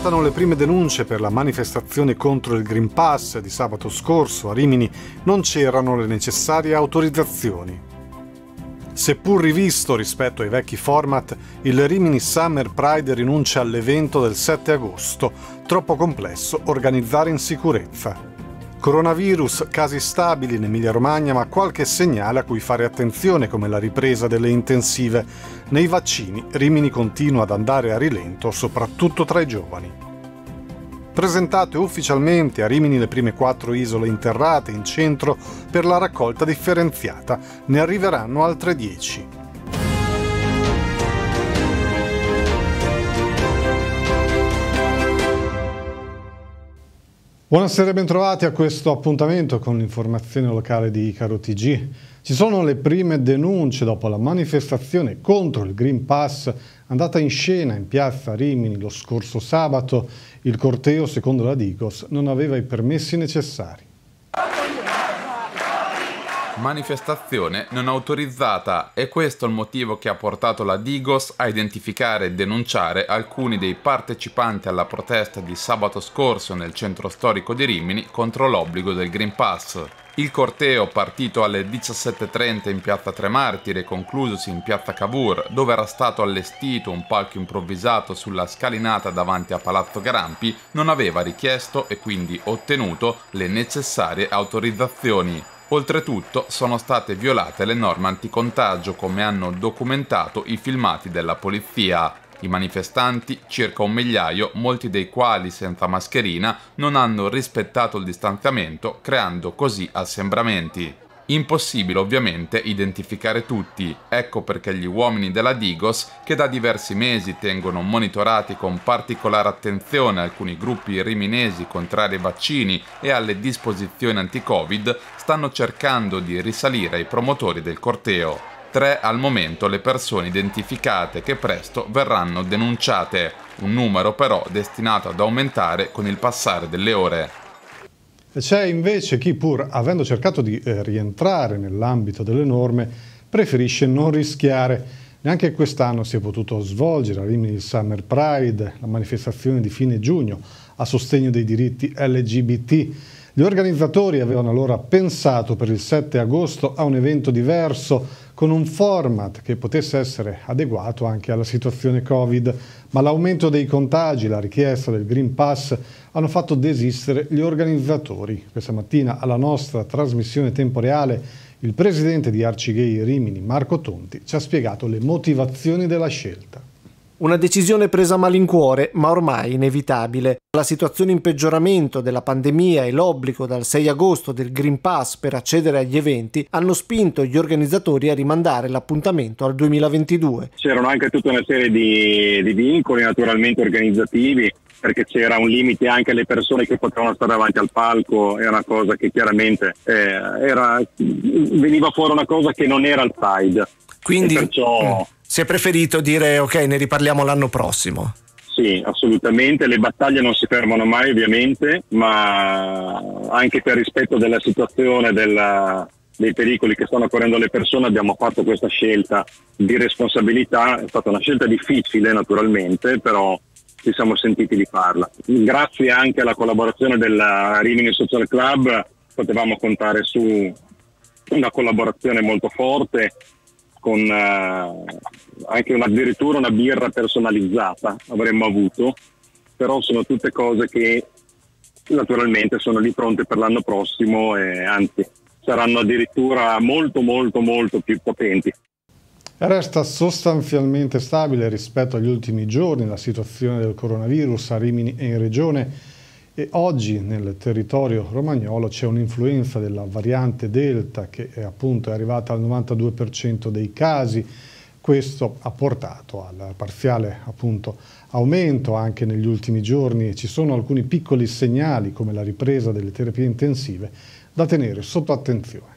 scattano le prime denunce per la manifestazione contro il Green Pass di sabato scorso a Rimini non c'erano le necessarie autorizzazioni. Seppur rivisto rispetto ai vecchi format, il Rimini Summer Pride rinuncia all'evento del 7 agosto, troppo complesso organizzare in sicurezza. Coronavirus, casi stabili in Emilia-Romagna, ma qualche segnale a cui fare attenzione come la ripresa delle intensive. Nei vaccini Rimini continua ad andare a rilento, soprattutto tra i giovani. Presentate ufficialmente a Rimini le prime quattro isole interrate in centro per la raccolta differenziata, ne arriveranno altre dieci. Buonasera e bentrovati a questo appuntamento con l'informazione locale di Icaro TG. Ci sono le prime denunce dopo la manifestazione contro il Green Pass andata in scena in piazza Rimini lo scorso sabato. Il corteo, secondo la Digos, non aveva i permessi necessari manifestazione non autorizzata e questo è il motivo che ha portato la Digos a identificare e denunciare alcuni dei partecipanti alla protesta di sabato scorso nel centro storico di Rimini contro l'obbligo del Green Pass. Il corteo, partito alle 17.30 in piazza Tre Martiri e conclusosi in piazza Cavour, dove era stato allestito un palco improvvisato sulla scalinata davanti a Palazzo Garampi, non aveva richiesto e quindi ottenuto le necessarie autorizzazioni. Oltretutto sono state violate le norme anticontagio come hanno documentato i filmati della polizia. I manifestanti, circa un migliaio, molti dei quali senza mascherina, non hanno rispettato il distanziamento creando così assembramenti. Impossibile ovviamente identificare tutti, ecco perché gli uomini della Digos, che da diversi mesi tengono monitorati con particolare attenzione alcuni gruppi riminesi contrari ai vaccini e alle disposizioni anti-Covid, stanno cercando di risalire ai promotori del corteo. Tre al momento le persone identificate che presto verranno denunciate, un numero però destinato ad aumentare con il passare delle ore. C'è invece chi pur avendo cercato di eh, rientrare nell'ambito delle norme preferisce non rischiare. Neanche quest'anno si è potuto svolgere a Rimini il Summer Pride, la manifestazione di fine giugno a sostegno dei diritti LGBT gli organizzatori avevano allora pensato per il 7 agosto a un evento diverso con un format che potesse essere adeguato anche alla situazione Covid, ma l'aumento dei contagi e la richiesta del Green Pass hanno fatto desistere gli organizzatori. Questa mattina alla nostra trasmissione tempo reale il presidente di Arcigay Rimini, Marco Tonti, ci ha spiegato le motivazioni della scelta. Una decisione presa a malincuore, ma ormai inevitabile. La situazione in peggioramento della pandemia e l'obbligo dal 6 agosto del Green Pass per accedere agli eventi hanno spinto gli organizzatori a rimandare l'appuntamento al 2022. C'erano anche tutta una serie di, di vincoli naturalmente organizzativi perché c'era un limite anche alle persone che potevano stare davanti al palco, è una cosa che chiaramente eh, era, veniva fuori una cosa che non era il side. Quindi... E perciò... Mm si è preferito dire ok, ne riparliamo l'anno prossimo. Sì, assolutamente, le battaglie non si fermano mai ovviamente, ma anche per rispetto della situazione, della, dei pericoli che stanno correndo le persone abbiamo fatto questa scelta di responsabilità, è stata una scelta difficile naturalmente, però ci siamo sentiti di farla. Grazie anche alla collaborazione della Rimini Social Club potevamo contare su una collaborazione molto forte con eh, anche una, addirittura una birra personalizzata avremmo avuto, però sono tutte cose che naturalmente sono lì pronte per l'anno prossimo e anzi saranno addirittura molto molto molto più potenti. Resta sostanzialmente stabile rispetto agli ultimi giorni la situazione del coronavirus a Rimini e in regione e oggi nel territorio romagnolo c'è un'influenza della variante Delta che è appunto è arrivata al 92% dei casi. Questo ha portato al parziale appunto, aumento anche negli ultimi giorni e ci sono alcuni piccoli segnali come la ripresa delle terapie intensive da tenere sotto attenzione.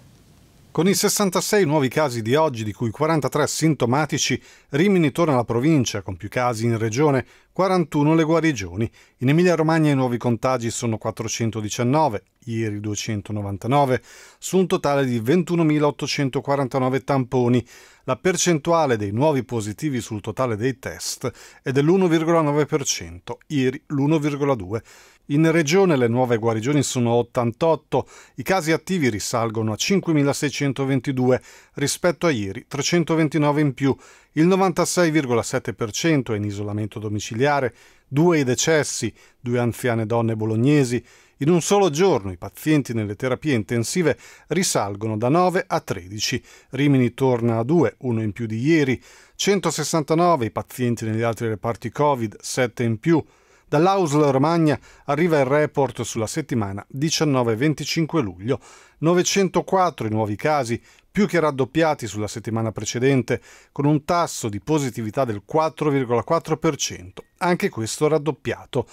Con i 66 nuovi casi di oggi, di cui 43 sintomatici, Rimini torna alla provincia, con più casi in regione, 41 le guarigioni. In Emilia-Romagna i nuovi contagi sono 419, ieri 299, su un totale di 21.849 tamponi. La percentuale dei nuovi positivi sul totale dei test è dell'1,9%, ieri l'1,2%. In regione le nuove guarigioni sono 88, i casi attivi risalgono a 5.622 rispetto a ieri, 329 in più, il 96,7% è in isolamento domiciliare, due i decessi, due anziane donne bolognesi. In un solo giorno i pazienti nelle terapie intensive risalgono da 9 a 13. Rimini torna a 2, uno in più di ieri. 169 i pazienti negli altri reparti Covid, 7 in più. Dall'Ausla Romagna arriva il report sulla settimana 19-25 luglio. 904 i nuovi casi, più che raddoppiati sulla settimana precedente, con un tasso di positività del 4,4%, anche questo raddoppiato.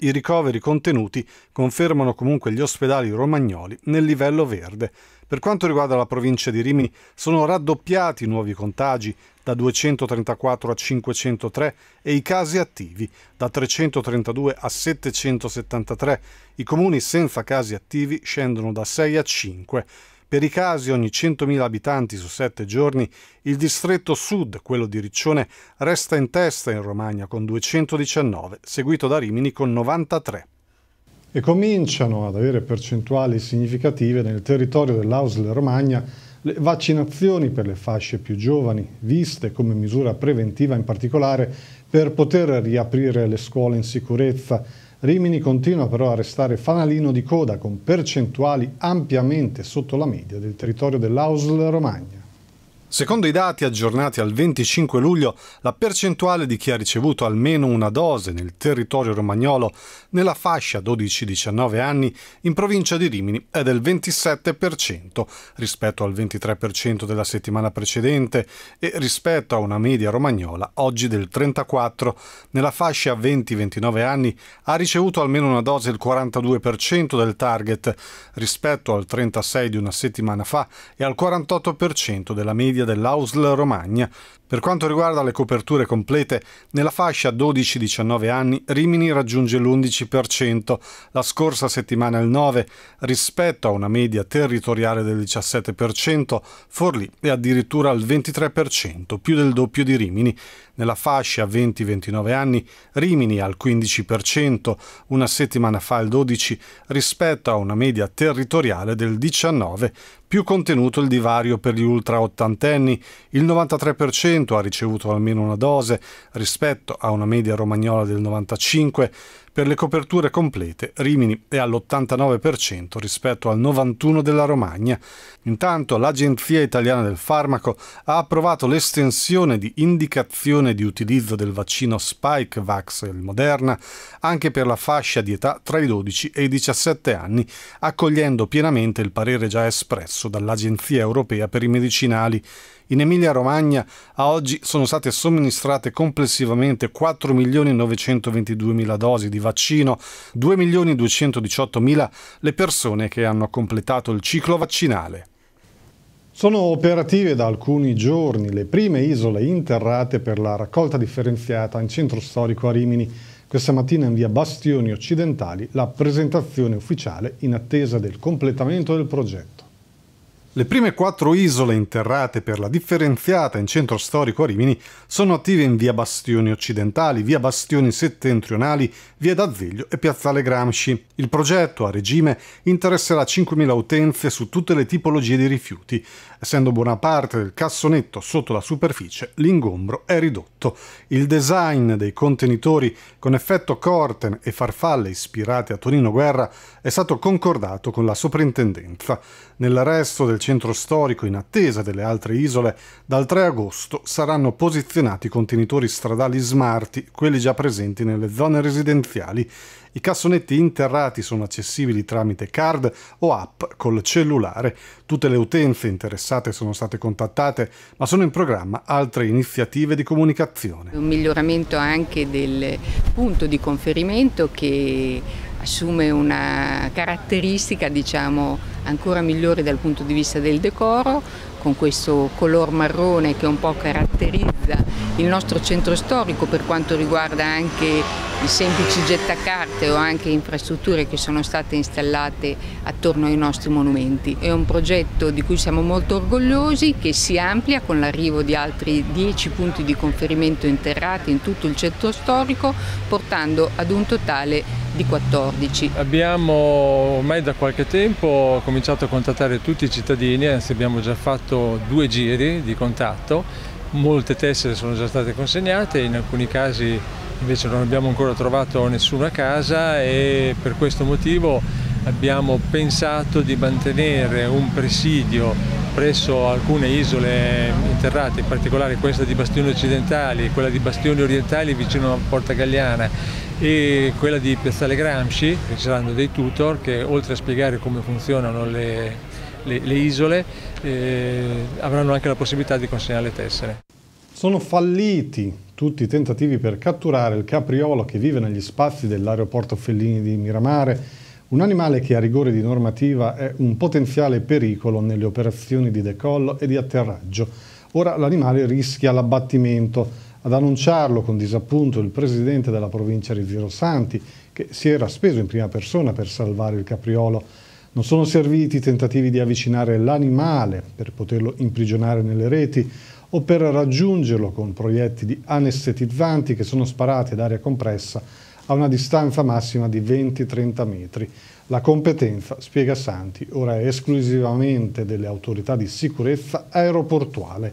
I ricoveri contenuti confermano comunque gli ospedali romagnoli nel livello verde. Per quanto riguarda la provincia di Rimini, sono raddoppiati i nuovi contagi, da 234 a 503 e i casi attivi da 332 a 773. I comuni senza casi attivi scendono da 6 a 5. Per i casi ogni 100.000 abitanti su 7 giorni, il distretto sud, quello di Riccione, resta in testa in Romagna con 219, seguito da Rimini con 93. E cominciano ad avere percentuali significative nel territorio dell'Ausle Romagna le vaccinazioni per le fasce più giovani, viste come misura preventiva in particolare per poter riaprire le scuole in sicurezza. Rimini continua però a restare fanalino di coda con percentuali ampiamente sotto la media del territorio dell'Ausl Romagna. Secondo i dati aggiornati al 25 luglio, la percentuale di chi ha ricevuto almeno una dose nel territorio romagnolo nella fascia 12-19 anni in provincia di Rimini è del 27% rispetto al 23% della settimana precedente e rispetto a una media romagnola oggi del 34%. Nella fascia 20-29 anni ha ricevuto almeno una dose il 42% del target rispetto al 36% di una settimana fa e al 48% della media media dell'Ausl Romagna, per quanto riguarda le coperture complete, nella fascia 12-19 anni Rimini raggiunge l'11%, la scorsa settimana il 9%, rispetto a una media territoriale del 17%, Forlì è addirittura al 23%, più del doppio di Rimini. Nella fascia 20-29 anni Rimini al 15%, una settimana fa il 12%, rispetto a una media territoriale del 19%, più contenuto il divario per gli ultra ottantenni, il 93%, ha ricevuto almeno una dose rispetto a una media romagnola del 95% per le coperture complete Rimini è all'89% rispetto al 91% della Romagna. Intanto l'Agenzia Italiana del Farmaco ha approvato l'estensione di indicazione di utilizzo del vaccino Spikevax e il Moderna anche per la fascia di età tra i 12 e i 17 anni, accogliendo pienamente il parere già espresso dall'Agenzia Europea per i Medicinali in Emilia-Romagna a oggi sono state somministrate complessivamente 4.922.000 dosi di vaccino, 2.218.000 le persone che hanno completato il ciclo vaccinale. Sono operative da alcuni giorni le prime isole interrate per la raccolta differenziata in centro storico a Rimini. Questa mattina in via Bastioni Occidentali la presentazione ufficiale in attesa del completamento del progetto. Le prime quattro isole interrate per la differenziata in centro storico a Rimini sono attive in via Bastioni occidentali, via Bastioni settentrionali, via D'Azeglio e piazzale Gramsci. Il progetto, a regime, interesserà 5.000 utenze su tutte le tipologie di rifiuti. Essendo buona parte del cassonetto sotto la superficie, l'ingombro è ridotto. Il design dei contenitori con effetto corten e farfalle ispirate a Torino Guerra è stato concordato con la soprintendenza. Nel resto del centro storico in attesa delle altre isole, dal 3 agosto saranno posizionati contenitori stradali smarti, quelli già presenti nelle zone residenziali. I cassonetti interrati sono accessibili tramite card o app col cellulare. Tutte le utenze interessate sono state contattate, ma sono in programma altre iniziative di comunicazione. Un miglioramento anche del punto di conferimento che assume una caratteristica diciamo, ancora migliore dal punto di vista del decoro, con questo color marrone che un po' caratterizza il nostro centro storico per quanto riguarda anche i semplici gettacarte o anche infrastrutture che sono state installate attorno ai nostri monumenti. È un progetto di cui siamo molto orgogliosi che si amplia con l'arrivo di altri 10 punti di conferimento interrati in tutto il centro storico portando ad un totale di 14. Abbiamo ormai da qualche tempo cominciato a contattare tutti i cittadini, anzi abbiamo già fatto fatto due giri di contatto, molte tessere sono già state consegnate, in alcuni casi invece non abbiamo ancora trovato nessuna casa e per questo motivo abbiamo pensato di mantenere un presidio presso alcune isole interrate, in particolare questa di Bastioni Occidentali, quella di Bastioni Orientali vicino a Porta Gagliana e quella di Piazzale Gramsci, ci saranno dei tutor che oltre a spiegare come funzionano le le, le isole eh, avranno anche la possibilità di consegnare le tessere. Sono falliti tutti i tentativi per catturare il capriolo che vive negli spazi dell'aeroporto Fellini di Miramare, un animale che a rigore di normativa è un potenziale pericolo nelle operazioni di decollo e di atterraggio. Ora l'animale rischia l'abbattimento. Ad annunciarlo con disappunto il presidente della provincia Rizzero Santi, che si era speso in prima persona per salvare il capriolo non sono serviti tentativi di avvicinare l'animale per poterlo imprigionare nelle reti o per raggiungerlo con proiettili anestetizzanti che sono sparati ad aria compressa a una distanza massima di 20-30 metri. La competenza, spiega Santi, ora è esclusivamente delle autorità di sicurezza aeroportuale.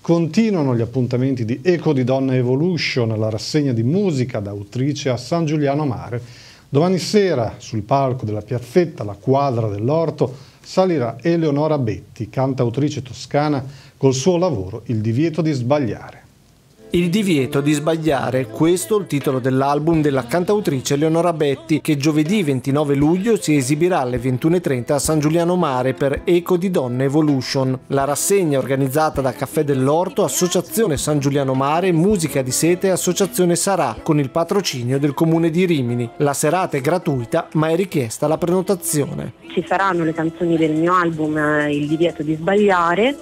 Continuano gli appuntamenti di Eco di Donna Evolution, la rassegna di musica da autrice a San Giuliano Mare, Domani sera sul palco della piazzetta La Quadra dell'Orto salirà Eleonora Betti, cantautrice toscana, col suo lavoro Il divieto di sbagliare. Il divieto di sbagliare, questo è il titolo dell'album della cantautrice Leonora Betti, che giovedì 29 luglio si esibirà alle 21.30 a San Giuliano Mare per Eco di Donne Evolution. La rassegna organizzata da Caffè dell'Orto, Associazione San Giuliano Mare, Musica di Sete e Associazione Sarà, con il patrocinio del Comune di Rimini. La serata è gratuita, ma è richiesta la prenotazione. Ci saranno le canzoni del mio album eh, Il divieto di sbagliare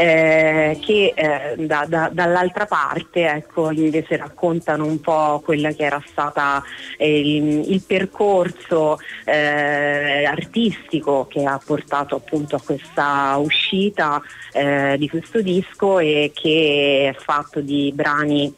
eh, che eh, da, da, dall'altra parte ecco, invece raccontano un po' quello che era stato eh, il, il, percorso eh, artistico che ha portato appunto a questa uscita eh, di questo disco e che è fatto di brani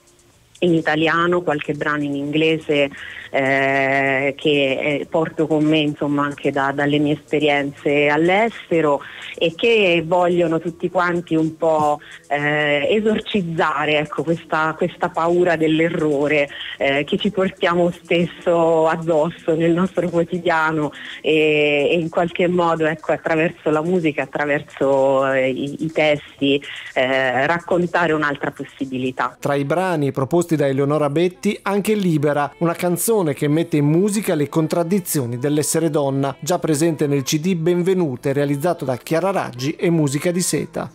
in italiano, qualche brano in inglese eh, che eh, porto con me insomma, anche da, dalle mie esperienze all'estero e che vogliono tutti quanti un po' eh, esorcizzare ecco, questa, questa, paura dell'errore eh, che ci portiamo spesso addosso nel nostro quotidiano e, e in qualche modo ecco, attraverso la musica, attraverso eh, i, i, testi eh, raccontare un'altra possibilità. Tra i brani proposti composti da Eleonora Betti, anche Libera, una canzone che mette in musica le contraddizioni dell'essere donna, già presente nel CD Benvenute, realizzato da Chiara Raggi e Musica di Seta.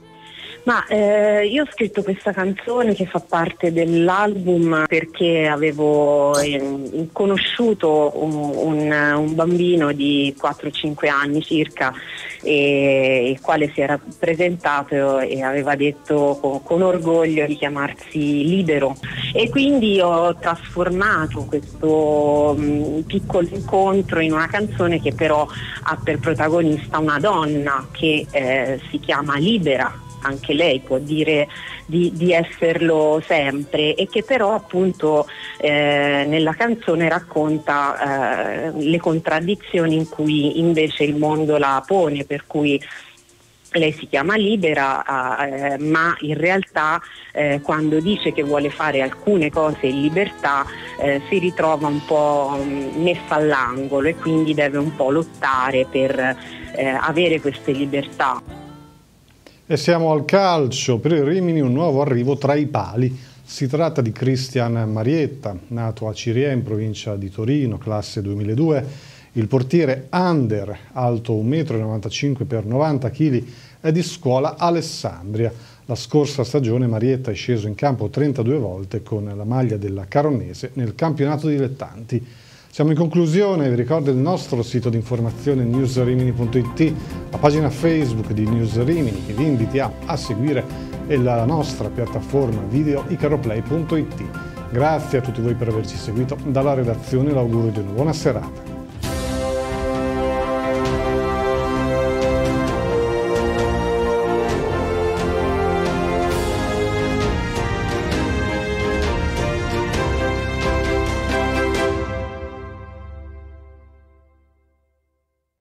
Ma eh, io ho scritto questa canzone che fa parte dell'album perché avevo eh, conosciuto un, un, un bambino di 4-5 anni circa e il quale si era presentato e aveva detto con, con orgoglio di chiamarsi libero e quindi ho trasformato questo mh, mm, piccolo incontro in una canzone che però ha per protagonista una donna che eh, si chiama Libera anche lei può dire di, di esserlo sempre e che però appunto eh, nella canzone racconta eh, le contraddizioni in cui invece il mondo la pone, per cui lei si chiama libera, ah, eh, ma in realtà eh, quando dice che vuole fare alcune cose in libertà eh, si ritrova un po' mm, messa all'angolo e quindi deve un po' lottare per eh, avere queste libertà. E siamo al calcio, per il Rimini un nuovo arrivo tra i pali. Si tratta di Cristian Marietta, nato a Cirie in provincia di Torino, classe 2002. Il portiere under, alto 1,95 m per 90 kg, è di scuola Alessandria. La scorsa stagione Marietta è sceso in campo 32 volte con la maglia della Caronese nel campionato dilettanti. Siamo in conclusione, vi ricordo il nostro sito di informazione newsrimini.it, la pagina Facebook di News che vi invitiamo a seguire e la nostra piattaforma video icaroplay.it. Grazie a tutti voi per averci seguito, dalla redazione l'augurio di una buona serata.